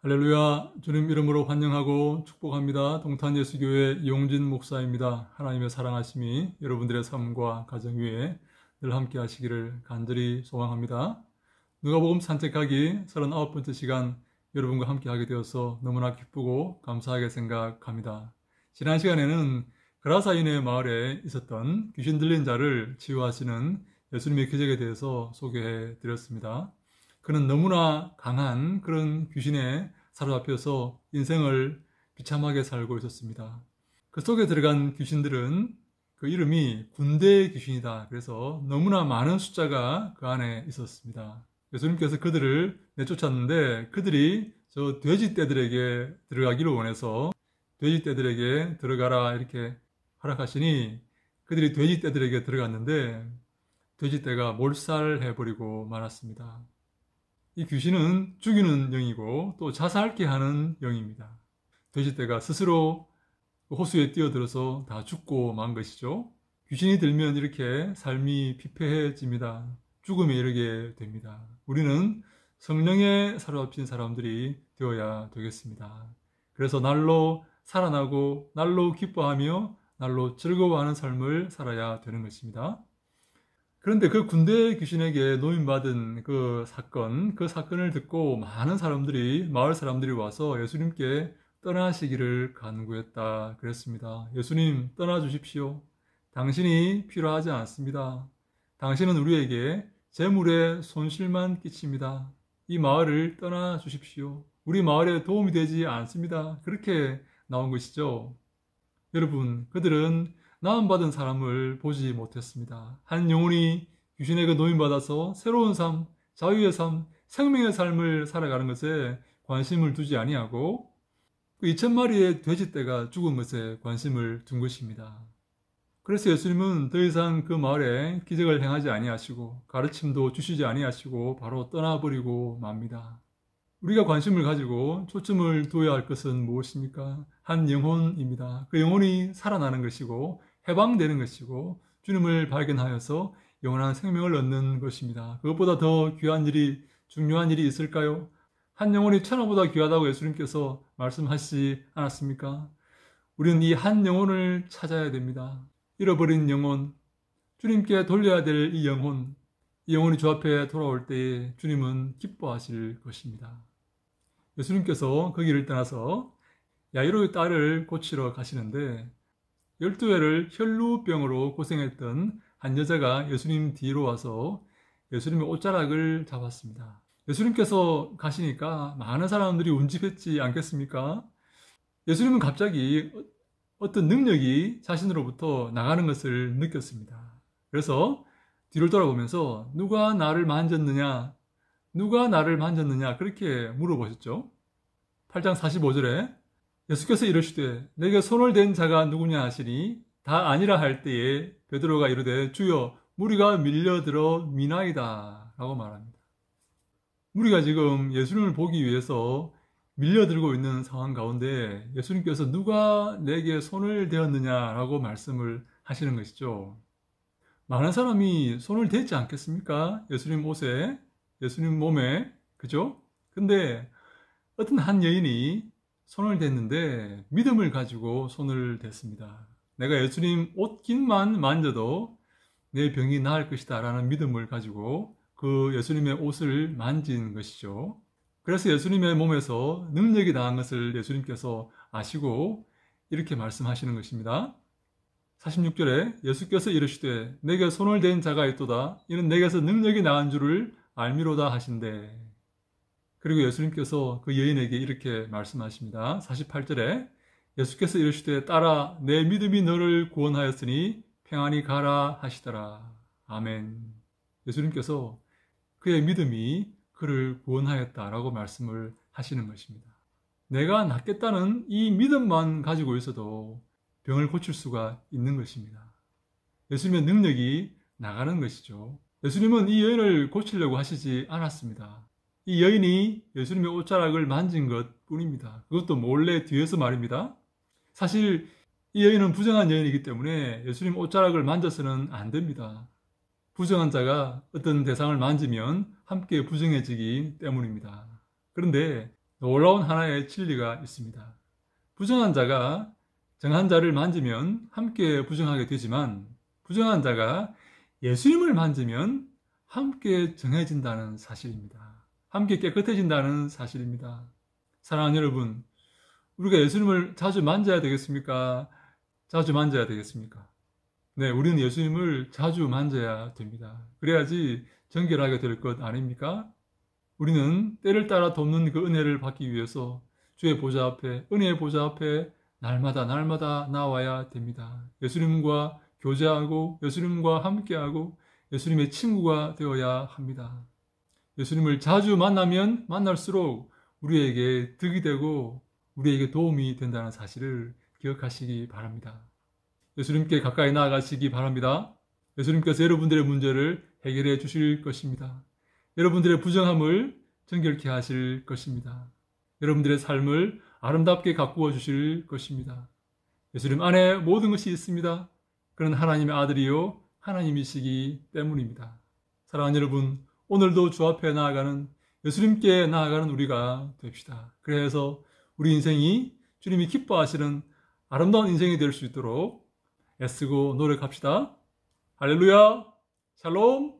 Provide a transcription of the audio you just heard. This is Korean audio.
할렐루야, 주님 이름으로 환영하고 축복합니다. 동탄예수교회 용진 목사입니다. 하나님의 사랑하심이 여러분들의 삶과 가정 위에 늘 함께 하시기를 간절히 소망합니다. 누가복음 산책하기 39번째 시간 여러분과 함께 하게 되어서 너무나 기쁘고 감사하게 생각합니다. 지난 시간에는 그라사인의 마을에 있었던 귀신 들린 자를 치유하시는 예수님의 기적에 대해서 소개해 드렸습니다. 그는 너무나 강한 그런 귀신에 사로잡혀서 인생을 비참하게 살고 있었습니다. 그 속에 들어간 귀신들은 그 이름이 군대 귀신이다. 그래서 너무나 많은 숫자가 그 안에 있었습니다. 예수님께서 그들을 내쫓았는데 그들이 저 돼지떼들에게 들어가기를 원해서 돼지떼들에게 들어가라 이렇게 허락하시니 그들이 돼지떼들에게 들어갔는데 돼지떼가 몰살해버리고 말았습니다. 이 귀신은 죽이는 영이고 또 자살케 하는 영입니다. 돼지떼가 스스로 호수에 뛰어들어서 다 죽고 만 것이죠. 귀신이 들면 이렇게 삶이 피폐해집니다. 죽음에 이르게 됩니다. 우리는 성령에 사로잡힌 사람들이 되어야 되겠습니다. 그래서 날로 살아나고 날로 기뻐하며 날로 즐거워하는 삶을 살아야 되는 것입니다. 그런데 그 군대 귀신에게 노인받은 그 사건, 그 사건을 듣고 많은 사람들이, 마을 사람들이 와서 예수님께 떠나시기를 간구했다. 그랬습니다. 예수님, 떠나주십시오. 당신이 필요하지 않습니다. 당신은 우리에게 재물에 손실만 끼칩니다. 이 마을을 떠나주십시오. 우리 마을에 도움이 되지 않습니다. 그렇게 나온 것이죠. 여러분, 그들은 나음받은 사람을 보지 못했습니다. 한 영혼이 귀신에게 노임받아서 새로운 삶, 자유의 삶, 생명의 삶을 살아가는 것에 관심을 두지 아니하고 그 2천마리의 돼지떼가 죽은 것에 관심을 둔 것입니다. 그래서 예수님은 더 이상 그 마을에 기적을 행하지 아니하시고 가르침도 주시지 아니하시고 바로 떠나버리고 맙니다. 우리가 관심을 가지고 초점을 두어야 할 것은 무엇입니까? 한 영혼입니다. 그 영혼이 살아나는 것이고 해방되는 것이고 주님을 발견하여서 영원한 생명을 얻는 것입니다. 그것보다 더 귀한 일이 중요한 일이 있을까요? 한 영혼이 천하보다 귀하다고 예수님께서 말씀하시지 않았습니까? 우리는 이 한 영혼을 찾아야 됩니다. 잃어버린 영혼, 주님께 돌려야 될 이 영혼, 이 영혼이 주 앞에 돌아올 때에 주님은 기뻐하실 것입니다. 예수님께서 그 길을 떠나서 야이로의 딸을 고치러 가시는데 12회를 혈루병으로 고생했던 한 여자가 예수님 뒤로 와서 예수님의 옷자락을 잡았습니다. 예수님께서 가시니까 많은 사람들이 운집했지 않겠습니까? 예수님은 갑자기 어떤 능력이 자신으로부터 나가는 것을 느꼈습니다. 그래서 뒤를 돌아보면서 누가 나를 만졌느냐? 누가 나를 만졌느냐? 그렇게 물어보셨죠. 8장 45절에 예수께서 이르시되 내게 손을 댄 자가 누구냐 하시니 다 아니라 할 때에 베드로가 이르되 주여 무리가 밀려들어 미나이다 라고 말합니다. 우리가 지금 예수님을 보기 위해서 밀려들고 있는 상황 가운데 예수님께서 누가 내게 손을 대었느냐라고 말씀을 하시는 것이죠. 많은 사람이 손을 대지 않겠습니까? 예수님 옷에, 예수님 몸에, 그죠? 근데 어떤 한 여인이 손을 댔는데 믿음을 가지고 손을 댔습니다. 내가 예수님 옷깃만 만져도 내 병이 나을 것이다 라는 믿음을 가지고 그 예수님의 옷을 만진 것이죠. 그래서 예수님의 몸에서 능력이 나한 것을 예수님께서 아시고 이렇게 말씀하시는 것입니다. 46절에 예수께서 이르시되 내게 손을 댄 자가 있도다 이는 내게서 능력이 나은 줄을 알미로다 하신대 그리고 예수님께서 그 여인에게 이렇게 말씀하십니다. 48절에 예수께서 이르시되 따라 내 믿음이 너를 구원하였으니 평안히 가라 하시더라. 아멘. 예수님께서 그의 믿음이 그를 구원하였다라고 말씀을 하시는 것입니다. 내가 낫겠다는 이 믿음만 가지고 있어도 병을 고칠 수가 있는 것입니다. 예수님의 능력이 나가는 것이죠. 예수님은 이 여인을 고치려고 하시지 않았습니다. 이 여인이 예수님의 옷자락을 만진 것 뿐입니다. 그것도 몰래 뒤에서 말입니다. 사실 이 여인은 부정한 여인이기 때문에 예수님 옷자락을 만져서는 안 됩니다. 부정한 자가 어떤 대상을 만지면 함께 부정해지기 때문입니다. 그런데 놀라운 하나의 진리가 있습니다. 부정한 자가 정한 자를 만지면 함께 부정하게 되지만 부정한 자가 예수님을 만지면 함께 정해진다는 사실입니다. 함께 깨끗해진다는 사실입니다. 사랑하는 여러분, 우리가 예수님을 자주 만져야 되겠습니까? 자주 만져야 되겠습니까? 네, 우리는 예수님을 자주 만져야 됩니다. 그래야지 정결하게 될 것 아닙니까? 우리는 때를 따라 돕는 그 은혜를 받기 위해서 주의 보좌 앞에, 은혜의 보좌 앞에 날마다 날마다 나와야 됩니다. 예수님과 교제하고 예수님과 함께하고 예수님의 친구가 되어야 합니다. 예수님을 자주 만나면 만날수록 우리에게 득이 되고 우리에게 도움이 된다는 사실을 기억하시기 바랍니다. 예수님께 가까이 나아가시기 바랍니다. 예수님께서 여러분들의 문제를 해결해 주실 것입니다. 여러분들의 부정함을 정결케 하실 것입니다. 여러분들의 삶을 아름답게 가꾸어 주실 것입니다. 예수님 안에 모든 것이 있습니다. 그는 하나님의 아들이요 하나님이시기 때문입니다. 사랑하는 여러분, 오늘도 주 앞에 나아가는 예수님께 나아가는 우리가 됩시다. 그래서 우리 인생이 주님이 기뻐하시는 아름다운 인생이 될 수 있도록 애쓰고 노력합시다. 할렐루야! 샬롬!